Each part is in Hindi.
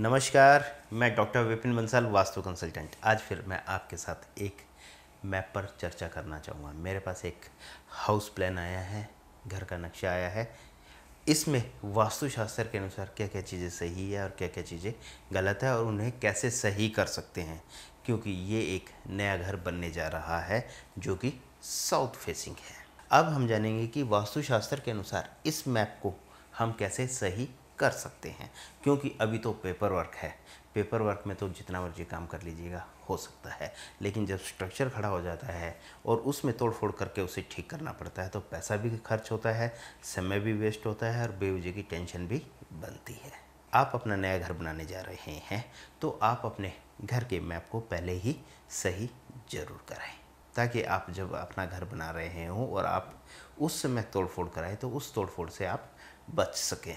नमस्कार मैं डॉक्टर विपिन बंसल वास्तु कंसल्टेंट आज फिर मैं आपके साथ एक मैप पर चर्चा करना चाहूँगा मेरे पास एक हाउस प्लान आया है घर का नक्शा आया है इसमें वास्तुशास्त्र के अनुसार क्या क्या चीज़ें सही है और क्या क्या चीज़ें गलत है और उन्हें कैसे सही कर सकते हैं क्योंकि ये एक नया घर बनने जा रहा है जो कि साउथ फेसिंग है अब हम जानेंगे कि वास्तुशास्त्र के अनुसार इस मैप को हम कैसे सही कर सकते हैं क्योंकि अभी तो पेपर वर्क है पेपर वर्क में तो जितना मर्जी काम कर लीजिएगा हो सकता है लेकिन जब स्ट्रक्चर खड़ा हो जाता है और उसमें तोड़ फोड़ करके उसे ठीक करना पड़ता है तो पैसा भी खर्च होता है समय भी वेस्ट होता है और बेवजह की टेंशन भी बनती है आप अपना नया घर बनाने जा रहे हैं तो आप अपने घर के मैप को पहले ही सही जरूर कराएं ताकि आप जब अपना घर बना रहे हों और आप उस समय तोड़ फोड़ कराएं तो उस तोड़ फोड़ से आप बच सकें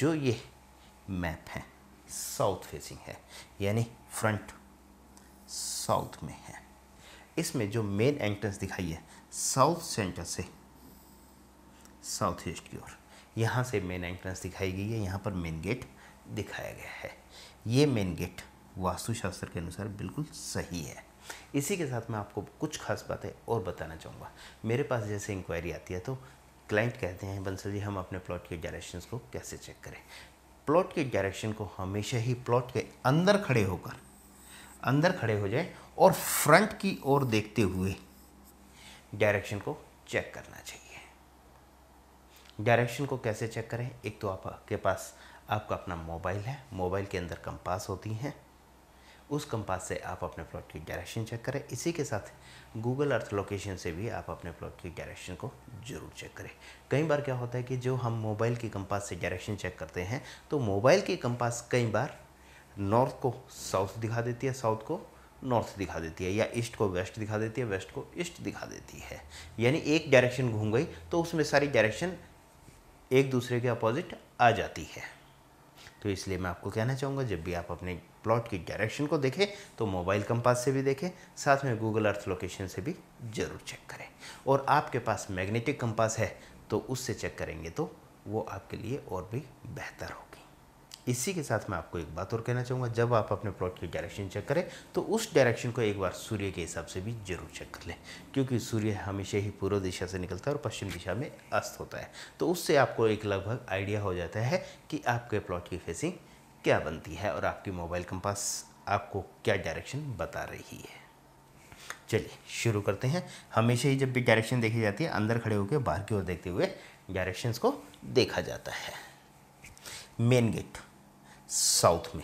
जो ये मैप है साउथ फेसिंग है यानी फ्रंट साउथ में है इसमें जो मेन एंट्रेंस दिखाई है साउथ सेंटर से साउथ ईस्ट की ओर यहाँ से मेन एंट्रेंस दिखाई गई है यहाँ पर मेन गेट दिखाया गया है ये मेन गेट वास्तुशास्त्र के अनुसार बिल्कुल सही है इसी के साथ मैं आपको कुछ खास बातें और बताना चाहूँगा मेरे पास जैसे इंक्वायरी आती है तो क्लाइंट कहते हैं बंसल जी हम अपने प्लॉट के डायरेक्शन को कैसे चेक करें प्लॉट के डायरेक्शन को हमेशा ही प्लॉट के अंदर खड़े होकर अंदर खड़े हो जाए और फ्रंट की ओर देखते हुए डायरेक्शन को चेक करना चाहिए डायरेक्शन को कैसे चेक करें एक तो आपके पास आपका अपना मोबाइल है मोबाइल के अंदर कंपास होती हैं उस कंपास से आप अपने प्लॉट की डायरेक्शन चेक करें इसी के साथ गूगल अर्थ लोकेशन से भी आप अपने प्लॉट की डायरेक्शन को ज़रूर चेक करें कई बार क्या होता है कि जो हम मोबाइल की कंपास से डायरेक्शन चेक करते हैं तो मोबाइल की कंपास कई बार नॉर्थ को साउथ दिखा देती है साउथ को नॉर्थ दिखा देती है या ईस्ट को वेस्ट दिखा देती है वेस्ट को ईस्ट दिखा देती है यानी एक डायरेक्शन घूम गई तो उसमें सारी डायरेक्शन एक दूसरे के अपोजिट आ जाती है तो इसलिए मैं आपको कहना चाहूँगा जब भी आप अपने प्लॉट की डायरेक्शन को देखें तो मोबाइल कंपास से भी देखें साथ में गूगल अर्थ लोकेशन से भी ज़रूर चेक करें और आपके पास मैग्नेटिक कंपास है तो उससे चेक करेंगे तो वो आपके लिए और भी बेहतर होगी इसी के साथ मैं आपको एक बात और कहना चाहूँगा जब आप अपने प्लॉट की डायरेक्शन चेक करें तो उस डायरेक्शन को एक बार सूर्य के हिसाब से भी जरूर चेक कर लें क्योंकि सूर्य हमेशा ही पूर्व दिशा से निकलता है और पश्चिम दिशा में अस्त होता है तो उससे आपको एक लगभग आइडिया हो जाता है कि आपके प्लॉट की फेसिंग क्या बनती है और आपकी मोबाइल कंपास आपको क्या डायरेक्शन बता रही है चलिए शुरू करते हैं हमेशा ही जब भी डायरेक्शन देखी जाती है अंदर खड़े होकर बाहर की ओर देखते हुए डायरेक्शंस को देखा जाता है मेन गेट साउथ में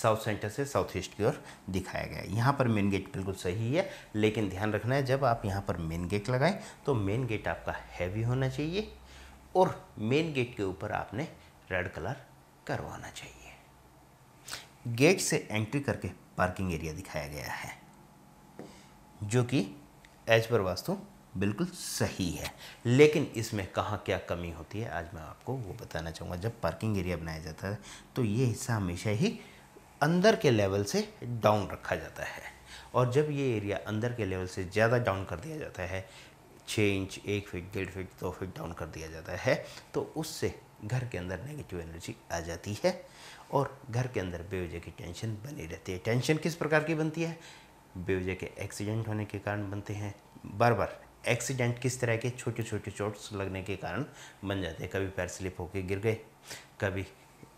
साउथ सेंटर से साउथ ईस्ट की ओर दिखाया गया है यहाँ पर मेन गेट बिल्कुल सही है लेकिन ध्यान रखना है जब आप यहाँ पर मेन गेट लगाएं तो मेन गेट आपका हैवी होना चाहिए और मेन गेट के ऊपर आपने रेड कलर करवाना चाहिए गेट से एंट्री करके पार्किंग एरिया दिखाया गया है जो कि एज पर वास्तु बिल्कुल सही है लेकिन इसमें कहाँ क्या कमी होती है आज मैं आपको वो बताना चाहूँगा जब पार्किंग एरिया बनाया जाता है तो ये हिस्सा हमेशा ही अंदर के लेवल से डाउन रखा जाता है और जब ये एरिया अंदर के लेवल से ज़्यादा डाउन कर दिया जाता है छः इंच एक फिट डेढ़ फिट दो फिट डाउन कर दिया जाता है तो उससे घर के अंदर नेगेटिव एनर्जी आ जाती है और घर के अंदर बेवजह की टेंशन बनी रहती है टेंशन किस प्रकार की बनती है बेवजह के एक्सीडेंट होने के कारण बनते हैं बार बार एक्सीडेंट किस तरह के छोटे छोटे चोट्स लगने के कारण बन जाते हैं कभी पैर स्लिप होकर गिर गए कभी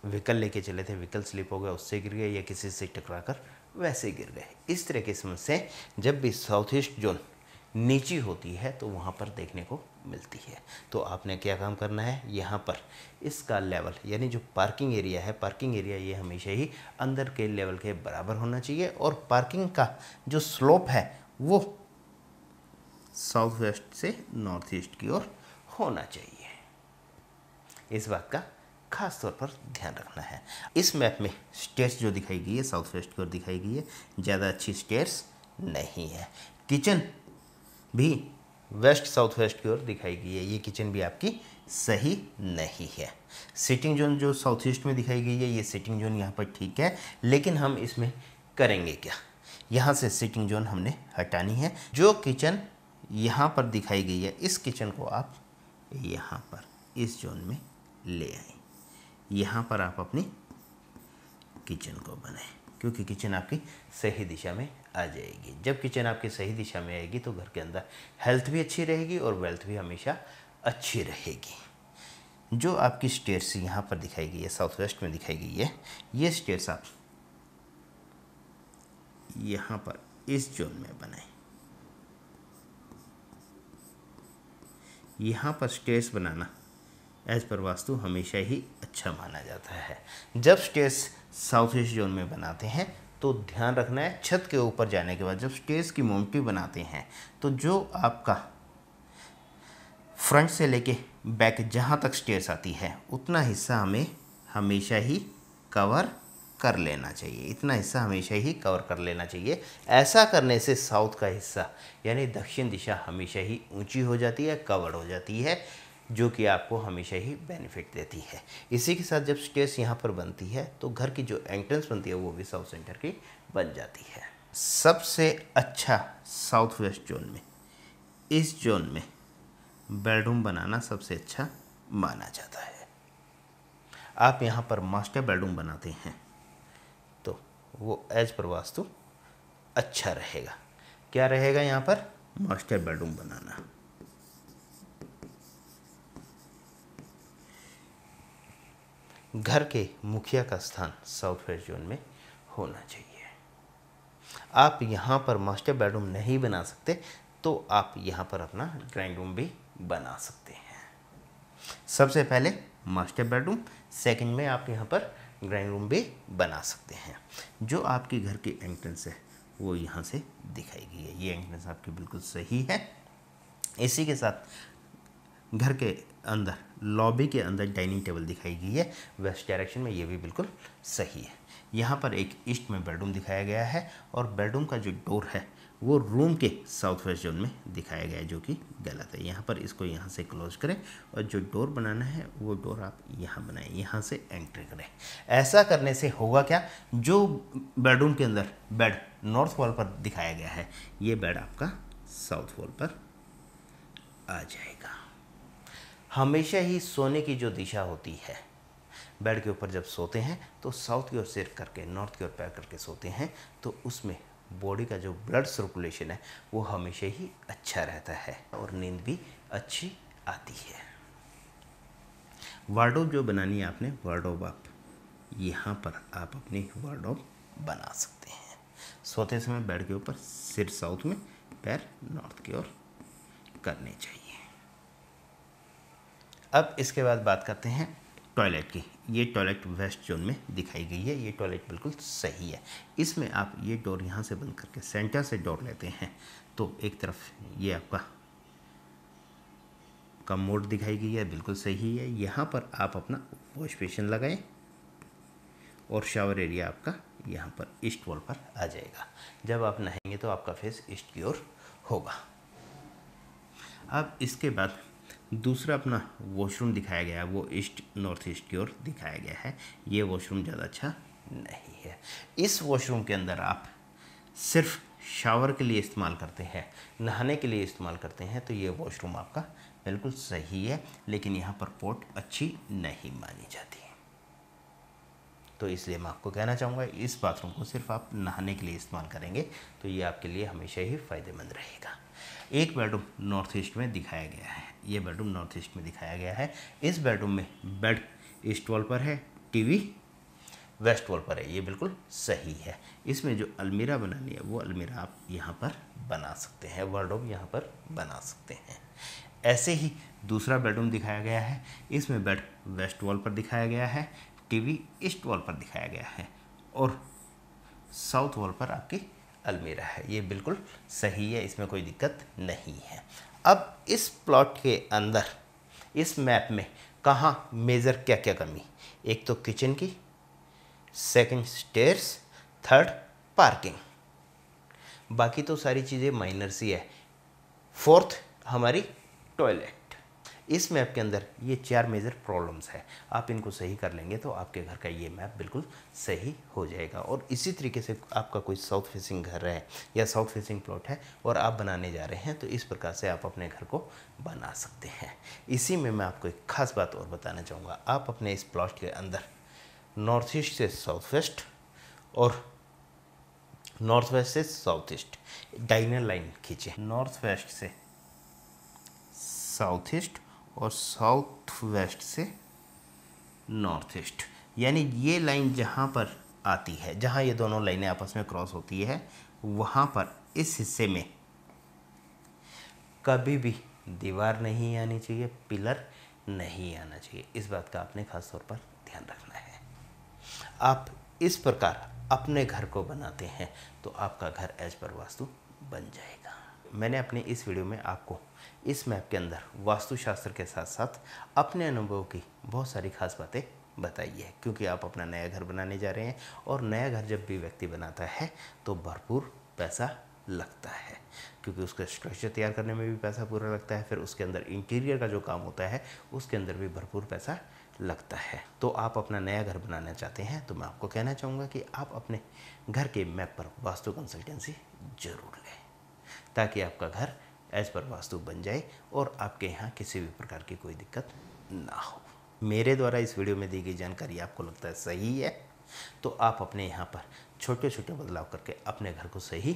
व्हीकल लेके चले थे व्हीकल स्लिप हो गया उससे गिर गए या किसी से टकरा कर वैसे गिर गए इस तरह की समस्याएँ जब भी साउथ ईस्ट जोन नीची होती है तो वहाँ पर देखने को मिलती है तो आपने क्या काम करना है यहाँ पर इसका लेवल यानी जो पार्किंग एरिया है पार्किंग एरिया ये हमेशा ही अंदर के लेवल के बराबर होना चाहिए और पार्किंग का जो स्लोप है वो साउथ वेस्ट से नॉर्थ ईस्ट की ओर होना चाहिए इस बात का खास तौर पर ध्यान रखना है इस मैप में स्टेयर्स जो दिखाई गई है साउथ वेस्ट की ओर दिखाई गई है ज़्यादा अच्छी स्टेयर्स नहीं है किचन भी वेस्ट साउथ वेस्ट की ओर दिखाई गई है ये किचन भी आपकी सही नहीं है सिटिंग जोन जो साउथ ईस्ट में दिखाई गई है ये सिटिंग जोन यहाँ पर ठीक है लेकिन हम इसमें करेंगे क्या यहाँ से सिटिंग जोन हमने हटानी है जो किचन यहाँ पर दिखाई गई है इस किचन को आप यहाँ पर इस जोन में ले आए यहाँ पर आप अपनी किचन को बनाएं क्योंकि किचन आपकी सही दिशा में आ जाएगी जब किचन आपकी सही दिशा में आएगी तो घर के अंदर हेल्थ भी अच्छी रहेगी और वेल्थ भी हमेशा अच्छी रहेगी जो आपकी स्टेट्स यहाँ पर दिखाई गई है साउथ वेस्ट में दिखाई गई है ये स्टेट्स आप यहाँ पर इस जोन में बनाए यहाँ पर स्टेट्स बनाना एज पर वास्तु हमेशा ही अच्छा माना जाता है जब स्टेट्स साउथ ईस्ट जोन में बनाते हैं तो ध्यान रखना है छत के ऊपर जाने के बाद जब स्टेज की मोमटी बनाते हैं तो जो आपका फ्रंट से लेके बैक जहाँ तक स्टेज आती है उतना हिस्सा हमें हमेशा ही कवर कर लेना चाहिए इतना हिस्सा हमेशा ही कवर कर लेना चाहिए ऐसा करने से साउथ का हिस्सा यानी दक्षिण दिशा हमेशा ही ऊंची हो जाती है कवर हो जाती है जो कि आपको हमेशा ही बेनिफिट देती है इसी के साथ जब स्टेस यहाँ पर बनती है तो घर की जो एंट्रेंस बनती है वो भी साउथ सेंटर की बन जाती है सबसे अच्छा साउथ वेस्ट जोन में इस जोन में बेडरूम बनाना सबसे अच्छा माना जाता है आप यहाँ पर मास्टर बेडरूम बनाते हैं तो वो एज पर वास्तु अच्छा रहेगा क्या रहेगा यहाँ पर मास्टर बेडरूम बनाना घर के मुखिया का स्थान सॉफ्टवेयर जोन में होना चाहिए आप यहाँ पर मास्टर बेडरूम नहीं बना सकते तो आप यहाँ पर अपना ड्राइंग रूम भी बना सकते हैं सबसे पहले मास्टर बेडरूम सेकंड में आप यहाँ पर ड्राइंग रूम भी बना सकते हैं जो आपके घर की एंट्रेंस है वो यहाँ से दिखाई गई है ये एंट्रेंस आपकी बिल्कुल सही है इसी के साथ घर के अंदर लॉबी के अंदर डाइनिंग टेबल दिखाई गई है वेस्ट डायरेक्शन में ये भी बिल्कुल सही है यहाँ पर एक ईस्ट में बेडरूम दिखाया गया है और बेडरूम का जो डोर है वो रूम के साउथ वेस्ट जोन में दिखाया गया है जो कि गलत है यहाँ पर इसको यहाँ से क्लोज करें और जो डोर बनाना है वो डोर आप यहाँ बनाएं यहाँ से एंट्री करें ऐसा करने से होगा क्या जो बेडरूम के अंदर बेड नॉर्थ वॉल पर दिखाया गया है ये बेड आपका साउथ वॉल पर आ जाएगा हमेशा ही सोने की जो दिशा होती है बेड के ऊपर जब सोते हैं तो साउथ की ओर सिर करके नॉर्थ की ओर पैर करके सोते हैं तो उसमें बॉडी का जो ब्लड सर्कुलेशन है वो हमेशा ही अच्छा रहता है और नींद भी अच्छी आती है वार्डोब जो बनानी है आपने वार्डोब आप यहाँ पर आप अपनी वार्डोब बना सकते हैं सोते समय बेड के ऊपर सिर साउथ में पैर नॉर्थ की ओर करने चाहिए अब इसके बाद बात करते हैं टॉयलेट की ये टॉयलेट वेस्ट जोन में दिखाई गई है ये टॉयलेट बिल्कुल सही है इसमें आप ये डोर यहाँ से बंद करके सेंटर से डोर लेते हैं तो एक तरफ ये आपका का मोड दिखाई गई है बिल्कुल सही है यहाँ पर आप अपना वॉश बेसिन लगाएं और शावर एरिया आपका यहाँ पर ईस्ट वॉल पर आ जाएगा जब आप नहाएंगे तो आपका फेस ईस्ट की ओर होगा अब इसके बाद दूसरा अपना वॉशरूम दिखाया गया है वो ईस्ट नॉर्थ ईस्ट की ओर दिखाया गया है ये वॉशरूम ज़्यादा अच्छा नहीं है इस वॉशरूम के अंदर आप सिर्फ शावर के लिए इस्तेमाल करते हैं नहाने के लिए इस्तेमाल करते हैं तो ये वॉशरूम आपका बिल्कुल सही है लेकिन यहाँ पर पोर्ट अच्छी नहीं मानी जाती तो इसलिए मैं आपको कहना चाहूँगा इस बाथरूम को सिर्फ आप नहाने के लिए इस्तेमाल करेंगे तो ये आपके लिए हमेशा ही फ़ायदेमंद रहेगा एक बेडरूम नॉर्थ ईस्ट में दिखाया गया है ये बेडरूम नॉर्थ ईस्ट में दिखाया गया है इस बेडरूम में बेड ईस्ट वॉल पर है टीवी वेस्ट वॉल पर है ये बिल्कुल सही है इसमें जो अलमीरा बनानी है वो अलमीरा आप यहाँ पर बना सकते हैं वार्डोब यहाँ पर बना सकते हैं ऐसे ही दूसरा बेडरूम दिखाया गया है इसमें बेड वेस्ट वॉल पर दिखाया गया है टीवी ईस्ट वॉल पर दिखाया गया है और साउथ वॉल पर आपकी अलमीरा है ये बिल्कुल सही है इसमें कोई दिक्कत नहीं है अब इस प्लॉट के अंदर इस मैप में कहाँ मेज़र क्या क्या कमी एक तो किचन की सेकंड स्टेयर्स थर्ड पार्किंग बाकी तो सारी चीज़ें माइनर सी है फोर्थ हमारी टॉयलेट इस मैप के अंदर ये चार मेजर प्रॉब्लम्स हैं आप इनको सही कर लेंगे तो आपके घर का ये मैप बिल्कुल सही हो जाएगा और इसी तरीके से आपका कोई साउथ फेसिंग घर है या साउथ फेसिंग प्लॉट है और आप बनाने जा रहे हैं तो इस प्रकार से आप अपने घर को बना सकते हैं इसी में मैं आपको एक खास बात और बताना चाहूँगा आप अपने इस प्लॉट के अंदर नॉर्थ ईस्ट से साउथ वेस्ट और नॉर्थ वेस्ट से साउथ ईस्ट डाइनर लाइन खींचे नॉर्थ वेस्ट से साउथ ईस्ट और साउथ वेस्ट से नॉर्थ ईस्ट यानी ये लाइन जहाँ पर आती है जहाँ ये दोनों लाइनें आपस में क्रॉस होती है वहाँ पर इस हिस्से में कभी भी दीवार नहीं आनी चाहिए पिलर नहीं आना चाहिए इस बात का आपने खास तौर पर ध्यान रखना है आप इस प्रकार अपने घर को बनाते हैं तो आपका घर एज पर वास्तु बन जाएगा मैंने अपने इस वीडियो में आपको इस मैप के अंदर वास्तुशास्त्र के साथ साथ अपने अनुभव की बहुत सारी खास बातें बताई है क्योंकि आप अपना नया घर बनाने जा रहे हैं और नया घर जब भी व्यक्ति बनाता है तो भरपूर पैसा लगता है क्योंकि उसका स्ट्रक्चर तैयार करने में भी पैसा पूरा लगता है फिर उसके अंदर इंटीरियर का जो काम होता है उसके अंदर भी भरपूर पैसा लगता है तो आप अपना नया घर बनाना चाहते हैं तो मैं आपको कहना चाहूँगा कि आप अपने घर के मैप पर वास्तु कंसल्टेंसी जरूर लें ताकि आपका घर एज पर वास्तु बन जाए और आपके यहाँ किसी भी प्रकार की कोई दिक्कत ना हो मेरे द्वारा इस वीडियो में दी गई जानकारी आपको लगता है सही है तो आप अपने यहाँ पर छोटे छोटे बदलाव करके अपने घर को सही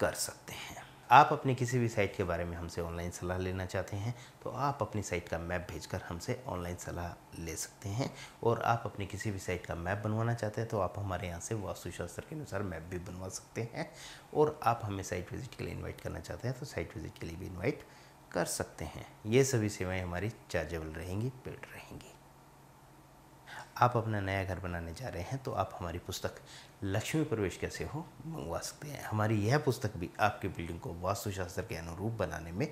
कर सकते हैं आप अपनी किसी भी साइट के बारे में हमसे ऑनलाइन सलाह लेना चाहते हैं तो आप अपनी साइट का मैप भेजकर हमसे ऑनलाइन सलाह ले सकते हैं और आप अपनी किसी भी साइट का मैप बनवाना चाहते हैं तो आप हमारे यहाँ से वास्तुशास्त्र के अनुसार मैप भी बनवा सकते हैं और आप हमें साइट विज़िट के लिए इन्वाइट करना चाहते हैं तो साइट विज़िट के लिए भी इन्वाइट कर सकते हैं ये सभी सेवाएँ हमारी चार्जेबल रहेंगी पेड रहेंगी आप अपना नया घर बनाने जा रहे हैं तो आप हमारी पुस्तक लक्ष्मी प्रवेश कैसे हो मंगवा सकते हैं हमारी यह पुस्तक भी आपकी बिल्डिंग को वास्तुशास्त्र के अनुरूप बनाने में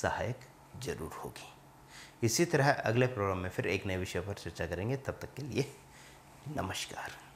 सहायक जरूर होगी इसी तरह अगले प्रोग्राम में फिर एक नए विषय पर चर्चा करेंगे तब तक के लिए नमस्कार